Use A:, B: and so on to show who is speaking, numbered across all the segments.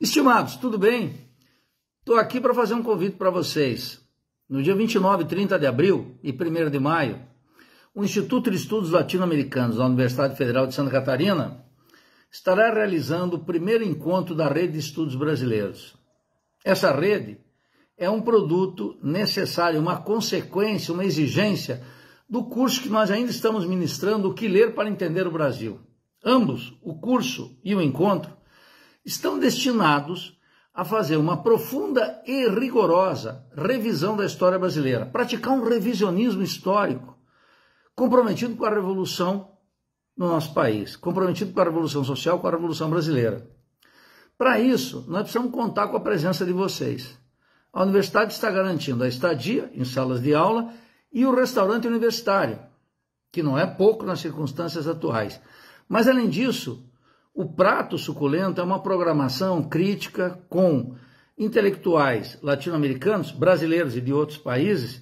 A: Estimados, tudo bem? Estou aqui para fazer um convite para vocês. No dia 29, 30 de abril e 1 de maio, o Instituto de Estudos Latino-Americanos da Universidade Federal de Santa Catarina estará realizando o primeiro encontro da Rede de Estudos Brasileiros. Essa rede é um produto necessário, uma consequência, uma exigência do curso que nós ainda estamos ministrando, O que Ler para Entender o Brasil. Ambos, o curso e o encontro, estão destinados a fazer uma profunda e rigorosa revisão da história brasileira, praticar um revisionismo histórico comprometido com a revolução no nosso país, comprometido com a revolução social, com a revolução brasileira. Para isso, nós precisamos contar com a presença de vocês. A universidade está garantindo a estadia em salas de aula e o restaurante universitário, que não é pouco nas circunstâncias atuais. Mas, além disso, o prato suculento é uma programação crítica com intelectuais latino-americanos, brasileiros e de outros países,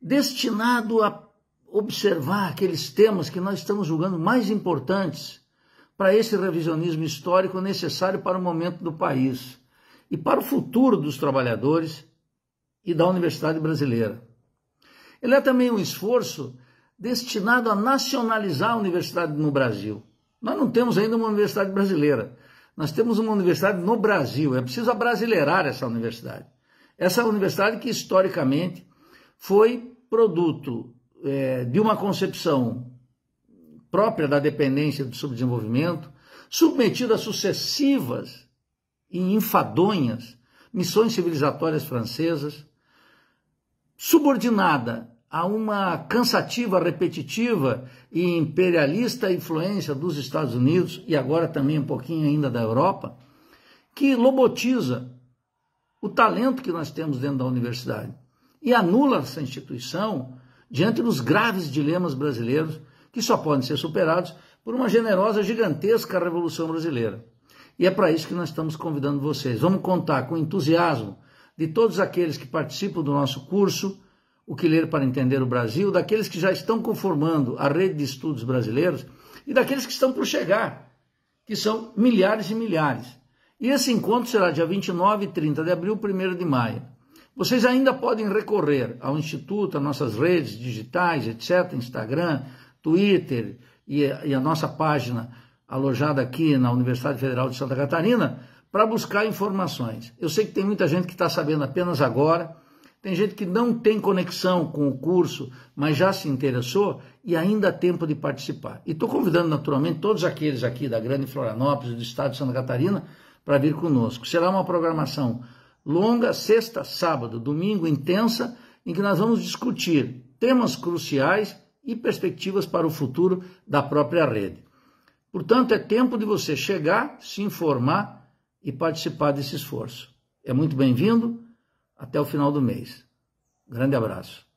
A: destinado a observar aqueles temas que nós estamos julgando mais importantes para esse revisionismo histórico necessário para o momento do país e para o futuro dos trabalhadores e da Universidade Brasileira. Ele é também um esforço destinado a nacionalizar a universidade no Brasil nós não temos ainda uma universidade brasileira. Nós temos uma universidade no Brasil. É preciso abrasileirar essa universidade. Essa universidade que historicamente foi produto é, de uma concepção própria da dependência do subdesenvolvimento, submetida a sucessivas e enfadonhas missões civilizatórias francesas, subordinada a uma cansativa, repetitiva e imperialista influência dos Estados Unidos e agora também um pouquinho ainda da Europa, que lobotiza o talento que nós temos dentro da universidade e anula essa instituição diante dos graves dilemas brasileiros que só podem ser superados por uma generosa, gigantesca revolução brasileira. E é para isso que nós estamos convidando vocês. Vamos contar com o entusiasmo de todos aqueles que participam do nosso curso o que ler para entender o Brasil, daqueles que já estão conformando a rede de estudos brasileiros e daqueles que estão por chegar, que são milhares e milhares. E esse encontro será dia 29 e 30 de abril, 1 de maio. Vocês ainda podem recorrer ao Instituto, às nossas redes digitais, etc., Instagram, Twitter e, e a nossa página alojada aqui na Universidade Federal de Santa Catarina para buscar informações. Eu sei que tem muita gente que está sabendo apenas agora tem gente que não tem conexão com o curso, mas já se interessou e ainda há tempo de participar. E estou convidando naturalmente todos aqueles aqui da Grande Florianópolis, do estado de Santa Catarina, para vir conosco. Será uma programação longa, sexta, sábado, domingo, intensa, em que nós vamos discutir temas cruciais e perspectivas para o futuro da própria rede. Portanto, é tempo de você chegar, se informar e participar desse esforço. É muito bem-vindo. Até o final do mês. Grande abraço.